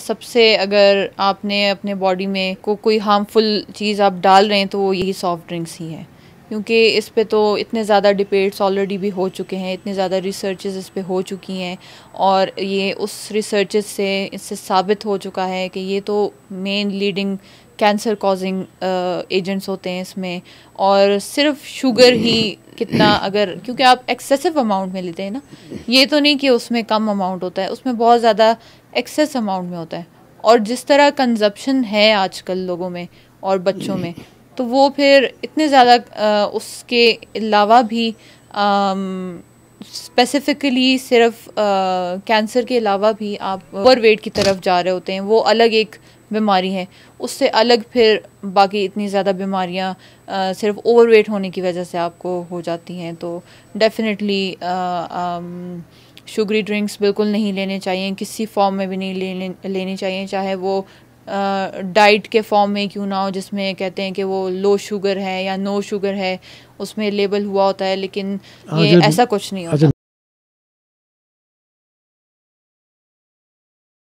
सबसे अगर आपने अपने बॉडी में को कोई हार्मफुल चीज़ आप डाल रहे हैं तो वो यही सॉफ्ट ड्रिंक्स ही है क्योंकि इस पे तो इतने ज़्यादा डिबेट्स ऑलरेडी भी हो चुके हैं इतने ज़्यादा रिसर्च इस पे हो चुकी हैं और ये उस रिसर्च से इससे साबित हो चुका है कि ये तो main leading cancer causing agents होते हैं इसमें और सिर्फ शुगर ही कितना अगर क्योंकि आप एक्सेसिव अमाउंट में लेते हैं ना ये तो नहीं कि उसमें कम अमाउंट होता है उसमें बहुत ज़्यादा एक्सेस अमाउंट में होता है और जिस तरह कंजप्शन है आजकल लोगों में और बच्चों में तो वो फिर इतने ज़्यादा उसके अलावा भी स्पेसिफ़िकली सिर्फ कैंसर के अलावा भी आप ओवर वेट की तरफ जा रहे होते हैं वो अलग एक बीमारी है उससे अलग फिर बाकी इतनी ज़्यादा बीमारियाँ सिर्फ ओवर वेट होने की वजह से आपको हो जाती हैं तो डेफिनेटली शुगरी ड्रिंक्स बिल्कुल नहीं लेने चाहिए किसी फॉर्म में भी नहीं लेने लेने चाहिए चाहे वो डाइट के फॉर्म में क्यों ना हो जिसमें कहते हैं कि वो लो शुगर है या नो शुगर है उसमें लेबल हुआ होता है लेकिन हाँ, ये ऐसा कुछ नहीं अच्छा, होता